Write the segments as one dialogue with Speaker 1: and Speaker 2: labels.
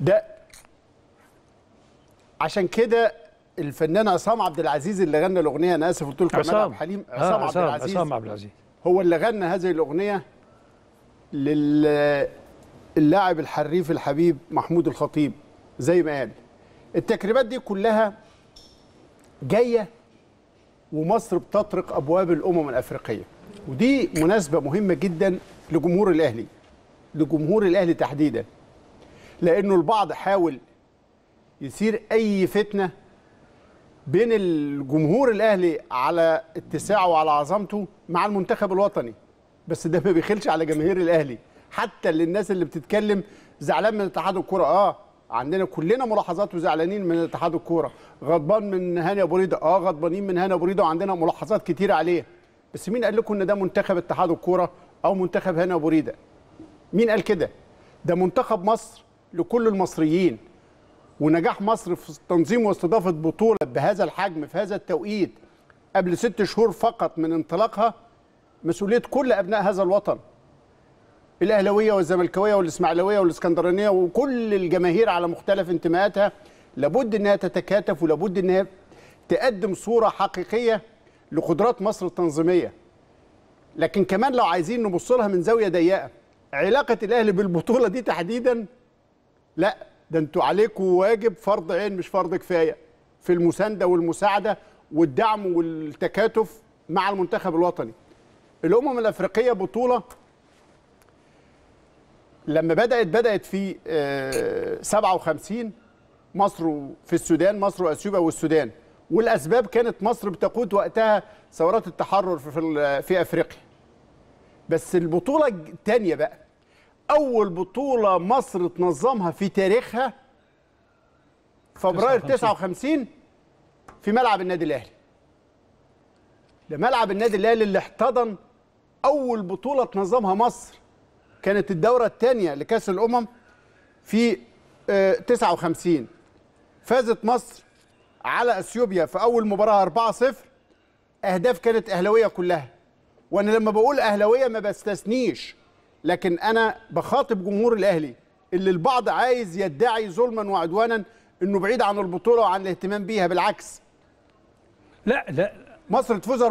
Speaker 1: ده عشان كده الفنان عصام عبد العزيز اللي غنى الاغنيه انا اسف قلت لكم عصام عبد الحليم آه، عصام عبد العزيز عصام عبد العزيز هو اللي غنى هذه الاغنيه لل اللاعب الحريف الحبيب محمود الخطيب زي ما قال التكريمات دي كلها جايه ومصر بتطرق ابواب الامم الافريقيه ودي مناسبه مهمه جدا لجمهور الاهلي لجمهور الاهلي تحديدا لانه البعض حاول يثير اي فتنه بين الجمهور الاهلي على اتساعه وعلى عظمته مع المنتخب الوطني بس ده ما بيخلش على جماهير الاهلي حتى للناس اللي بتتكلم زعلان من اتحاد الكوره اه عندنا كلنا ملاحظات وزعلانين من اتحاد الكوره غضبان من هاني ابو ريده اه غضبانين من هاني ابو ريده وعندنا ملاحظات كتير عليه بس مين قال لكم ان ده منتخب اتحاد الكوره او منتخب هاني ابو ريده مين قال كده ده منتخب مصر لكل المصريين ونجاح مصر في تنظيم واستضافة بطولة بهذا الحجم في هذا التوقيت قبل ست شهور فقط من انطلاقها مسؤولية كل أبناء هذا الوطن الأهلاوية والزملكاوية والإسماعيلوية والإسكندرانية وكل الجماهير على مختلف انتماءاتها لابد أنها تتكاتف ولابد أنها تقدم صورة حقيقية لقدرات مصر التنظيمية لكن كمان لو عايزين نبص لها من زاوية ضيقة علاقة الأهلي بالبطولة دي تحديداً لا ده انتوا عليكم واجب فرض عين مش فرض كفايه في المسانده والمساعده والدعم والتكاتف مع المنتخب الوطني الامم الافريقيه بطوله لما بدات بدات في 57 آه، مصر في السودان مصر واثيوبيا والسودان والاسباب كانت مصر بتقود وقتها ثورات التحرر في في افريقيا بس البطوله الثانيه بقى اول بطوله مصر تنظمها في تاريخها فبراير 59 في ملعب النادي الاهلي ده ملعب النادي الاهلي اللي احتضن اول بطوله تنظمها مصر كانت الدوره الثانيه لكاس الامم في 59 آه، فازت مصر على اثيوبيا في اول مباراه 4-0 اهداف كانت اهلاويه كلها وانا لما بقول اهلاويه ما بستثنيش لكن انا بخاطب جمهور الاهلي اللي البعض عايز يدعي ظلما وعدوانا انه بعيد عن البطوله وعن الاهتمام بيها بالعكس لا لا مصر تفوز 4-0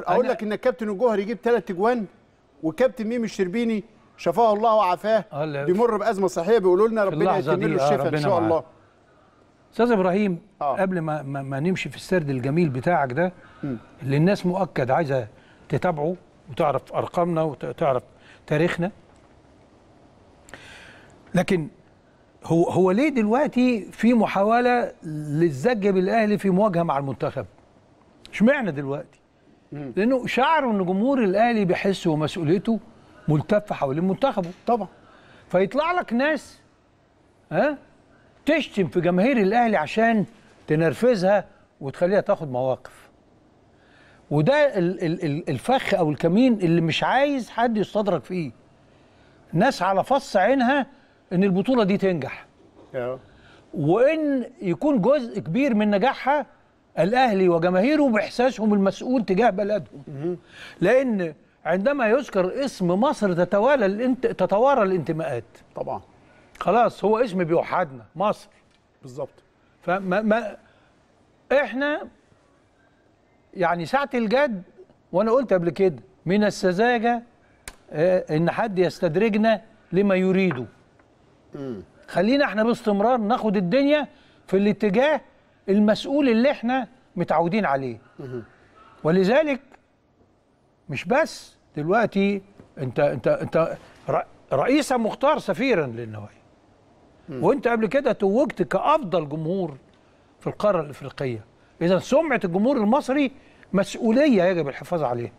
Speaker 1: اقول لك ان الكابتن الجوهري يجيب ثلاث اجوان والكابتن ميم الشربيني شفاه الله وعافاه آه، بيمر بازمه صحيه بيقولوا لنا ربنا يتمم له آه، الشفاء ان شاء الله
Speaker 2: استاذ ابراهيم آه. قبل ما, ما ما نمشي في السرد الجميل بتاعك ده م. اللي الناس مؤكد عايزه تتابعه وتعرف ارقامنا وتعرف تاريخنا لكن هو هو ليه دلوقتي في محاوله للزج بالاهلي في مواجهه مع المنتخب اشمعنى دلوقتي لانه شعروا ان جمهور الاهلي بحسه ومسؤوليته ملتفه حوالين منتخبه طبعا فيطلع لك ناس ها تشتم في جماهير الاهلي عشان تنرفزها وتخليها تاخد مواقف وده الفخ او الكمين اللي مش عايز حد يستدرك فيه ناس على فص عينها ان البطوله دي تنجح آه. وان يكون جزء كبير من نجاحها الاهلي وجماهيره باحساسهم المسؤول تجاه بلدهم لان عندما يذكر اسم مصر تتوالى الانت... تتوارى الانتماءات طبعا خلاص هو اسم بيوحدنا مصر بالظبط فما ما احنا يعني ساعة الجد وأنا قلت قبل كده من السذاجة آه، إن حد يستدرجنا لما يريده خلينا احنا باستمرار ناخد الدنيا في الاتجاه المسؤول اللي احنا متعودين عليه ولذلك مش بس دلوقتي انت انت انت رئيسا مختار سفيرا للنوايا وانت قبل كده توجت كافضل جمهور في القاره الافريقيه اذا سمعه الجمهور المصري مسؤوليه يجب الحفاظ عليها